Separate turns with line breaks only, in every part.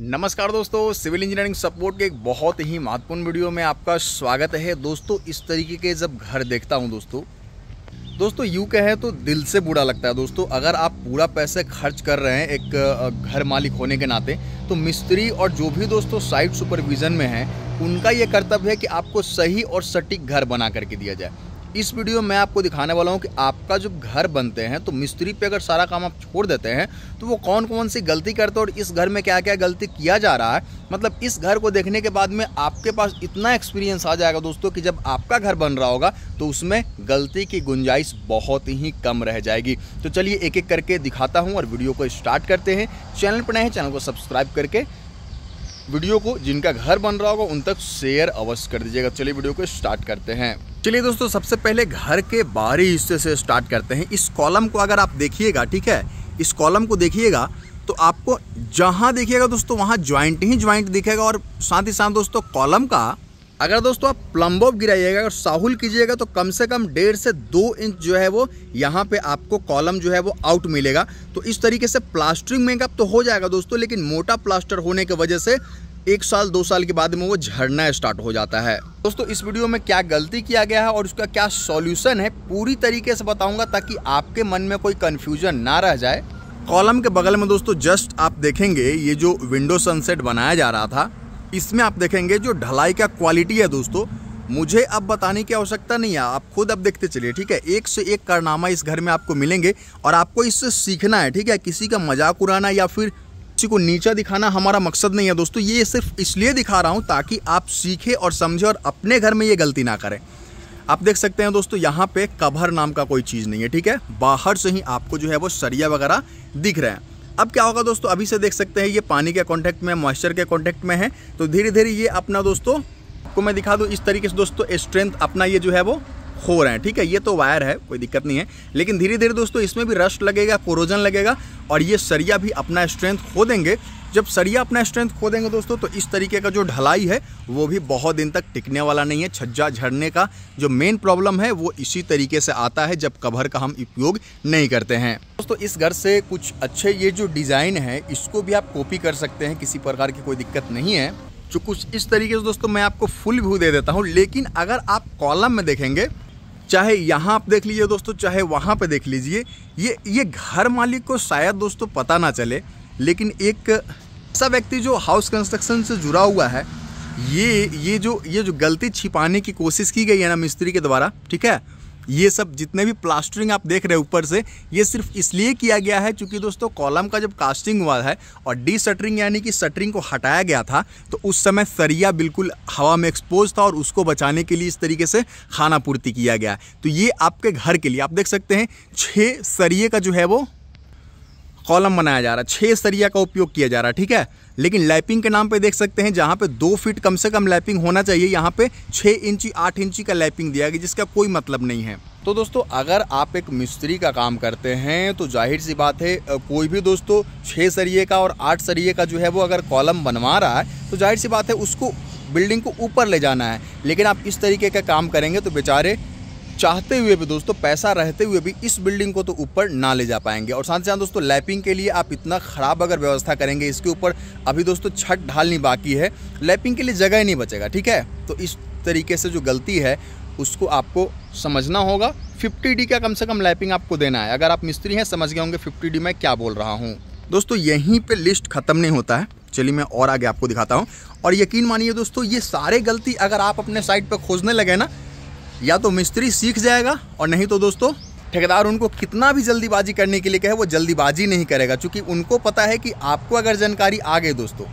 नमस्कार दोस्तों civil engineering support के एक बहुत ही महत्वपूर्ण वीडियो में आपका स्वागत है दोस्तों इस तरीके के जब घर देखता हूं दोस्तों दोस्तों यूँ कहे तो दिल से बुरा लगता है दोस्तों अगर आप पूरा पैसे खर्च कर रहे हैं एक घर मालिक होने के नाते तो मिस्त्री और जो भी दोस्तों साइट सुपरविज़न में हैं उनका ये कर्तव्य है कि आपको सही और सटीक घर बना करके दिया जाए इस वीडियो में आपको दिखाने वाला हूँ कि आपका जो घर बनते हैं तो मिस्त्री पे अगर सारा काम आप छोड़ देते हैं तो वो कौन कौन सी गलती करते हैं और इस घर में क्या क्या गलती किया जा रहा है मतलब इस घर को देखने के बाद में आपके पास इतना एक्सपीरियंस आ जाएगा दोस्तों कि जब आपका घर बन रहा होगा तो उसमें गलती की गुंजाइश बहुत ही कम रह जाएगी तो चलिए एक एक करके दिखाता हूँ और वीडियो को स्टार्ट करते हैं चैनल पर नए हैं चैनल को सब्सक्राइब करके वीडियो को जिनका घर बन रहा होगा उन तक शेयर अवश्य कर दीजिएगा चलिए वीडियो को स्टार्ट करते हैं चलिए दोस्तों सबसे पहले घर के बाहरी हिस्से से स्टार्ट करते हैं इस कॉलम को अगर आप देखिएगा ठीक है इस कॉलम को देखिएगा तो आपको जहाँ देखिएगा दोस्तों वहाँ ज्वाइंट ही ज्वाइंट दिखेगा और साथ ही साथ दोस्तों कॉलम का अगर दोस्तों आप प्लम्बोव गिराइएगा और साहुल कीजिएगा तो कम से कम डेढ़ से दो इंच जो है वो यहाँ पे आपको कॉलम जो है वो आउट मिलेगा तो इस तरीके से प्लास्टरिंग मेकअप तो हो जाएगा दोस्तों लेकिन मोटा प्लास्टर होने की वजह से एक साल दो साल के बाद में वो झड़ना स्टार्ट हो जाता है दोस्तों इस वीडियो में क्या गलती किया गया है और उसका क्या सॉल्यूशन है पूरी तरीके से बताऊंगा ताकि आपके मन में कोई कंफ्यूजन ना रह जाए कॉलम के बगल में दोस्तों जस्ट आप देखेंगे ये जो विंडो सनसेट बनाया जा रहा था इसमें आप देखेंगे जो ढलाई का क्वालिटी है दोस्तों मुझे अब बताने की आवश्यकता नहीं है आप खुद अब देखते चलिए ठीक है एक से एक कारनामा इस घर में आपको मिलेंगे और आपको इससे सीखना है ठीक है किसी का मजाक उड़ाना या फिर किसी को नीचा दिखाना हमारा मकसद नहीं है दोस्तों ये सिर्फ इसलिए दिखा रहा हूँ ताकि आप सीखें और समझें और अपने घर में ये गलती ना करें आप देख सकते हैं दोस्तों यहाँ पे कभर नाम का कोई चीज़ नहीं है ठीक है बाहर से ही आपको जो है वो सरिया वगैरह दिख रहे हैं अब क्या होगा दोस्तों अभी से देख सकते हैं ये पानी के कॉन्टैक्ट में मॉइस्चर के कॉन्टैक्ट में है तो धीरे धीरे ये अपना दोस्तों को मैं दिखा दूँ इस तरीके से दोस्तों स्ट्रेंथ अपना ये जो है वो खो रहे हैं ठीक है ये तो वायर है कोई दिक्कत नहीं है लेकिन धीरे धीरे दोस्तों इसमें भी रस्ट लगेगा कोरोजन लगेगा और ये सरिया भी अपना स्ट्रेंथ खो देंगे जब सरिया अपना स्ट्रेंथ खो देंगे दोस्तों तो इस तरीके का जो ढलाई है वो भी बहुत दिन तक टिकने वाला नहीं है छज्जा झड़ने का जो मेन प्रॉब्लम है वो इसी तरीके से आता है जब कवर का हम उपयोग नहीं करते हैं दोस्तों इस घर से कुछ अच्छे ये जो डिज़ाइन है इसको भी आप कॉपी कर सकते हैं किसी प्रकार की कोई दिक्कत नहीं है जो कुछ इस तरीके से दोस्तों मैं आपको फुल व्यू दे देता हूँ लेकिन अगर आप कॉलम में देखेंगे चाहे यहाँ आप देख लीजिए दोस्तों चाहे वहाँ पे देख लीजिए ये ये घर मालिक को शायद दोस्तों पता ना चले लेकिन एक ऐसा व्यक्ति जो हाउस कंस्ट्रक्शन से जुड़ा हुआ है ये ये जो ये जो गलती छिपाने की कोशिश की गई है ना मिस्त्री के द्वारा ठीक है ये सब जितने भी प्लास्टरिंग आप देख रहे हैं ऊपर से ये सिर्फ इसलिए किया गया है क्योंकि दोस्तों कॉलम का जब कास्टिंग हुआ है और डी सटरिंग यानी कि सटरिंग को हटाया गया था तो उस समय सरिया बिल्कुल हवा में एक्सपोज था और उसको बचाने के लिए इस तरीके से खाना पूर्ति किया गया तो ये आपके घर के लिए आप देख सकते हैं छः सरिये का जो है वो कॉलम बनाया जा रहा है छः सरिया का उपयोग किया जा रहा है ठीक है लेकिन लैपिंग के नाम पे देख सकते हैं जहाँ पे दो फीट कम से कम लैपिंग होना चाहिए यहाँ पे छः इंची आठ इंची का लैपिंग दिया गया जिसका कोई मतलब नहीं है तो दोस्तों अगर आप एक मिस्त्री का काम करते हैं तो जाहिर सी बात है कोई भी दोस्तों छः सरिये का और आठ सरिये का जो है वो अगर कॉलम बनवा रहा है तो जाहिर सी बात है उसको बिल्डिंग को ऊपर ले जाना है लेकिन आप इस तरीके का काम करेंगे तो बेचारे चाहते हुए भी दोस्तों पैसा रहते हुए भी इस बिल्डिंग को तो ऊपर ना ले जा पाएंगे और साथ ही साथ दोस्तों लैपिंग के लिए आप इतना ख़राब अगर व्यवस्था करेंगे इसके ऊपर अभी दोस्तों छत ढालनी बाकी है लैपिंग के लिए जगह ही नहीं बचेगा ठीक है तो इस तरीके से जो गलती है उसको आपको समझना होगा फिफ्टी डी का कम से कम लैपिंग आपको देना है अगर आप मिस्त्री हैं समझ गए होंगे फिफ्टी डी मैं क्या बोल रहा हूँ दोस्तों यहीं पे लिस्ट ख़त्म नहीं होता है चलिए मैं और आगे आपको दिखाता हूँ और यकीन मानिए दोस्तों ये सारे गलती अगर आप अपने साइट पर खोजने लगे ना या तो मिस्त्री सीख जाएगा और नहीं तो दोस्तों ठेकेदार उनको कितना भी जल्दीबाजी करने के लिए कहे वो जल्दीबाजी नहीं करेगा क्योंकि उनको पता है कि आपको अगर जानकारी आ गई दोस्तों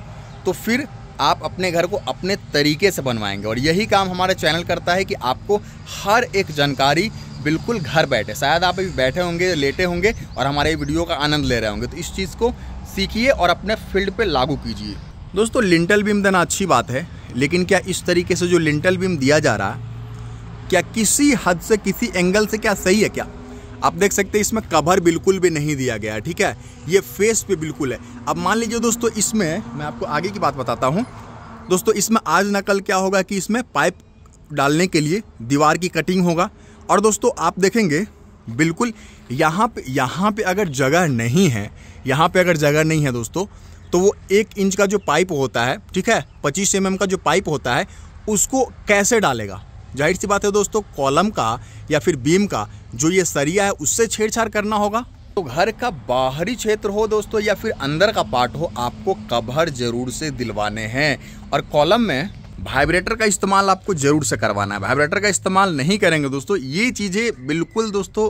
तो फिर आप अपने घर को अपने तरीके से बनवाएंगे और यही काम हमारा चैनल करता है कि आपको हर एक जानकारी बिल्कुल घर बैठे शायद आप अभी बैठे होंगे लेटे होंगे और हमारे वीडियो का आनंद ले रहे होंगे तो इस चीज़ को सीखिए और अपने फील्ड पर लागू कीजिए दोस्तों लिंटल बीम देना अच्छी बात है लेकिन क्या इस तरीके से जो लिंटल बीम दिया जा रहा है क्या किसी हद से किसी एंगल से क्या सही है क्या आप देख सकते हैं इसमें कवर बिल्कुल भी नहीं दिया गया ठीक है ये फेस पे बिल्कुल है अब मान लीजिए दोस्तों इसमें मैं आपको आगे की बात बताता हूँ दोस्तों इसमें आज ना कल क्या होगा कि इसमें पाइप डालने के लिए दीवार की कटिंग होगा और दोस्तों आप देखेंगे बिल्कुल यहाँ पे यहाँ पे अगर जगह नहीं है यहाँ पे अगर जगह नहीं है दोस्तों तो वो एक इंच का जो पाइप होता है ठीक है पच्चीस एम mm का जो पाइप होता है उसको कैसे डालेगा जाहिर सी बात है दोस्तों कॉलम का या फिर बीम का जो ये सरिया है उससे छेड़छाड़ करना होगा तो घर का बाहरी क्षेत्र हो दोस्तों या फिर अंदर का पार्ट हो आपको कवर जरूर से दिलवाने हैं और कॉलम में वाइब्रेटर का इस्तेमाल आपको ज़रूर से करवाना है वाइब्रेटर का इस्तेमाल नहीं करेंगे दोस्तों ये चीज़ें बिल्कुल दोस्तों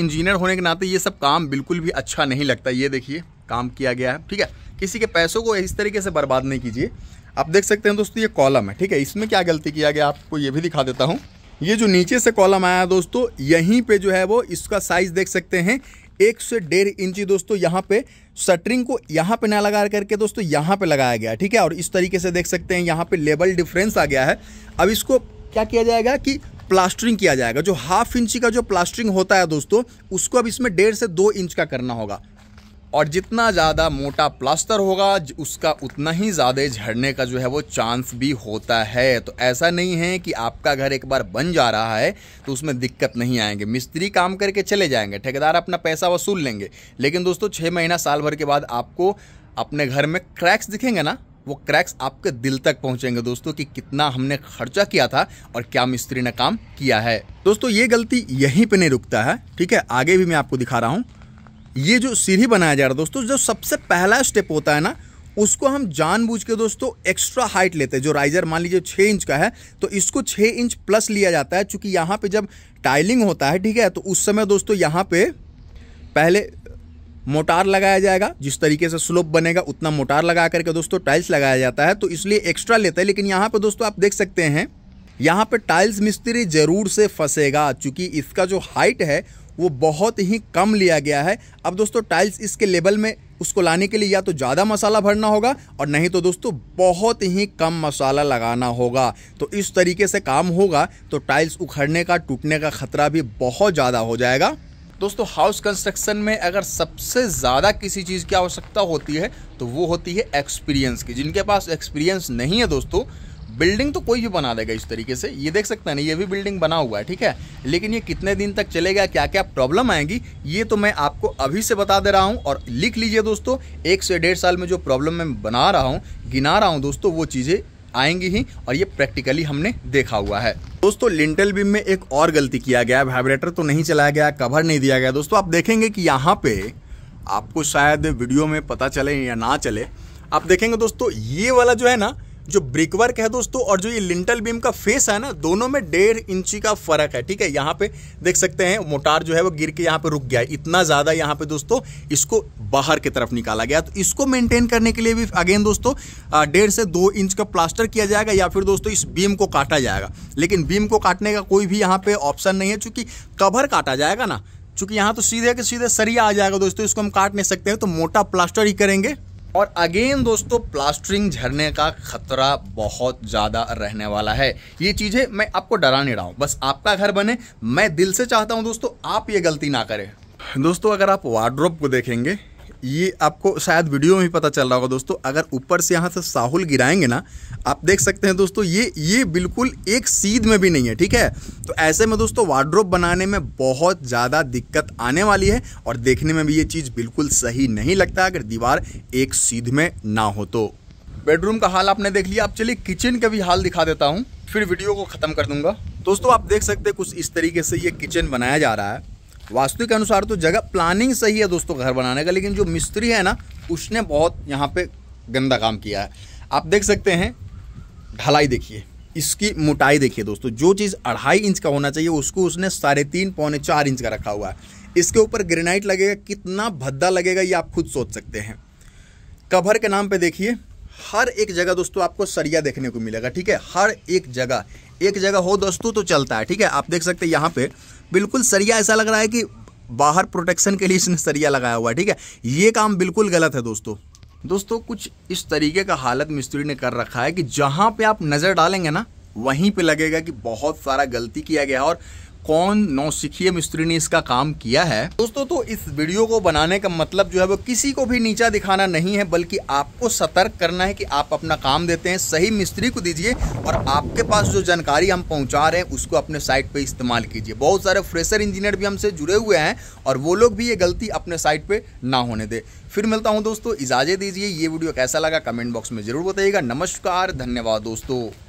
इंजीनियर होने के नाते ये सब काम बिल्कुल भी अच्छा नहीं लगता ये देखिए काम किया गया है ठीक है किसी के पैसों को इस तरीके से बर्बाद नहीं कीजिए आप देख सकते हैं दोस्तों ये कॉलम है ठीक है इसमें क्या गलती किया गया आपको ये भी दिखा देता हूँ ये जो नीचे से कॉलम आया दोस्तों यहीं पे जो है वो इसका साइज देख सकते हैं एक से डेढ़ इंची दोस्तों यहाँ पे शटरिंग को यहाँ पे ना लगा करके दोस्तों यहाँ पे लगाया गया ठीक है और इस तरीके से देख सकते हैं यहाँ पे लेबल डिफरेंस आ गया है अब इसको क्या किया जाएगा कि प्लास्टरिंग किया जाएगा जो हाफ इंची का जो प्लास्टरिंग होता है दोस्तों उसको अब इसमें डेढ़ से दो इंच का करना होगा और जितना ज़्यादा मोटा प्लास्टर होगा उसका उतना ही ज़्यादा झड़ने का जो है वो चांस भी होता है तो ऐसा नहीं है कि आपका घर एक बार बन जा रहा है तो उसमें दिक्कत नहीं आएंगे मिस्त्री काम करके चले जाएंगे ठेकेदार अपना पैसा वसूल लेंगे लेकिन दोस्तों छः महीना साल भर के बाद आपको अपने घर में क्रैक्स दिखेंगे ना वो क्रैक्स आपके दिल तक पहुंचेंगे दोस्तों कि कितना हमने खर्चा किया था और क्या मिस्त्री ने काम किया है दोस्तों ये गलती यहीं पे नहीं रुकता है ठीक है आगे भी मैं आपको दिखा रहा हूँ ये जो सीढ़ी बनाया जा रहा है दोस्तों जो सबसे पहला स्टेप होता है ना उसको हम जानबूझ के दोस्तों एक्स्ट्रा हाइट लेते हैं जो राइजर मान लीजिए छः इंच का है तो इसको छः इंच प्लस लिया जाता है चूँकि यहाँ पे जब टाइलिंग होता है ठीक है तो उस समय दोस्तों यहाँ पे पहले मोटार लगाया जाएगा जिस तरीके से स्लोप बनेगा उतना मोटार लगा करके दोस्तों टाइल्स लगाया जाता है तो इसलिए एक्स्ट्रा लेता है लेकिन यहाँ पर दोस्तों आप देख सकते हैं यहाँ पर टाइल्स मिस्त्री ज़रूर से फंसेगा क्योंकि इसका जो हाइट है वो बहुत ही कम लिया गया है अब दोस्तों टाइल्स इसके लेवल में उसको लाने के लिए या तो ज़्यादा मसाला भरना होगा और नहीं तो दोस्तों बहुत ही कम मसाला लगाना होगा तो इस तरीके से काम होगा तो टाइल्स उखड़ने का टूटने का खतरा भी बहुत ज़्यादा हो जाएगा दोस्तों हाउस कंस्ट्रक्शन में अगर सबसे ज़्यादा किसी चीज़ की आवश्यकता होती है तो वो होती है एक्सपीरियंस की जिनके पास एक्सपीरियंस नहीं है दोस्तों बिल्डिंग तो कोई भी बना देगा इस तरीके से ये देख सकते हैं ना ये भी बिल्डिंग बना हुआ है ठीक है लेकिन ये कितने दिन तक चलेगा क्या क्या प्रॉब्लम आएगी ये तो मैं आपको अभी से बता दे रहा हूँ और लिख लीजिए दोस्तों एक से डेढ़ साल में जो प्रॉब्लम मैं बना रहा हूँ गिना रहा हूँ दोस्तों वो चीज़ें आएंगी ही और ये प्रैक्टिकली हमने देखा हुआ है दोस्तों लिंटल बीम में एक और गलती किया गया वाइब्रेटर तो नहीं चलाया गया कवर नहीं दिया गया दोस्तों आप देखेंगे कि यहाँ पे आपको शायद वीडियो में पता चले या ना चले आप देखेंगे दोस्तों ये वाला जो है ना जो ब्रिकवर्क है दोस्तों और जो ये लिंटल बीम का फेस है ना दोनों में डेढ़ इंची का फर्क है ठीक है यहाँ पे देख सकते हैं मोटार जो है वो गिर के यहाँ पे रुक गया है इतना ज़्यादा यहाँ पे दोस्तों इसको बाहर की तरफ निकाला गया तो इसको मेंटेन करने के लिए भी अगेन दोस्तों डेढ़ से दो इंच का प्लास्टर किया जाएगा या फिर दोस्तों इस बीम को काटा जाएगा लेकिन बीम को काटने का कोई भी यहाँ पे ऑप्शन नहीं है चूंकि कवर काटा जाएगा ना चूंकि यहाँ तो सीधे के सीधे सरिया आ जाएगा दोस्तों इसको हम काट नहीं सकते हैं तो मोटा प्लास्टर ही करेंगे और अगेन दोस्तों प्लास्टरिंग झरने का खतरा बहुत ज़्यादा रहने वाला है ये चीज़ें मैं आपको डरा नहीं रहा हूँ बस आपका घर बने मैं दिल से चाहता हूँ दोस्तों आप ये गलती ना करें दोस्तों अगर आप वार्ड्रोप को देखेंगे ये आपको शायद वीडियो में भी पता चल रहा होगा दोस्तों अगर ऊपर से यहाँ से साहुल गिराएंगे ना आप देख सकते हैं दोस्तों ये ये बिल्कुल एक सीध में भी नहीं है ठीक है तो ऐसे में दोस्तों वार्ड्रोप बनाने में बहुत ज़्यादा दिक्कत आने वाली है और देखने में भी ये चीज़ बिल्कुल सही नहीं लगता अगर दीवार एक सीध में ना हो तो बेडरूम का हाल आपने देख लिया आप चलिए किचन का भी हाल दिखा देता हूँ फिर वीडियो को ख़त्म कर दूंगा दोस्तों आप देख सकते हैं कुछ इस तरीके से ये किचन बनाया जा रहा है वास्तु के अनुसार तो जगह प्लानिंग सही है दोस्तों घर बनाने का लेकिन जो मिस्त्री है ना उसने बहुत यहाँ पे गंदा काम किया है आप देख सकते हैं ढलाई देखिए इसकी मोटाई देखिए दोस्तों जो चीज़ अढ़ाई इंच का होना चाहिए उसको उसने साढ़े तीन पौने चार इंच का रखा हुआ है इसके ऊपर ग्रेनाइट लगेगा कितना भद्दा लगेगा ये आप खुद सोच सकते हैं कवर के नाम पर देखिए हर एक जगह दोस्तों आपको सरिया देखने को मिलेगा ठीक है हर एक जगह एक जगह हो दोस्तों तो चलता है ठीक है आप देख सकते हैं यहाँ पर बिल्कुल सरिया ऐसा लग रहा है कि बाहर प्रोटेक्शन के लिए इसने सरिया लगाया हुआ है ठीक है ये काम बिल्कुल गलत है दोस्तों दोस्तों कुछ इस तरीके का हालत मिस्त्री ने कर रखा है कि जहाँ पे आप नज़र डालेंगे ना वहीं पे लगेगा कि बहुत सारा गलती किया गया है और कौन नौसिखिए मिस्त्री ने इसका काम किया है दोस्तों तो इस वीडियो को बनाने का मतलब जो है वो किसी को भी नीचा दिखाना नहीं है बल्कि आपको सतर्क करना है कि आप अपना काम देते हैं सही मिस्त्री को दीजिए और आपके पास जो जानकारी हम पहुंचा रहे हैं उसको अपने साइट पर इस्तेमाल कीजिए बहुत सारे फ्रेशर इंजीनियर भी हमसे जुड़े हुए हैं और वो लोग भी ये गलती अपने साइट पर ना होने दे फिर मिलता हूँ दोस्तों इजाज़त दीजिए ये वीडियो कैसा लगा कमेंट बॉक्स में ज़रूर बताइएगा नमस्कार धन्यवाद दोस्तों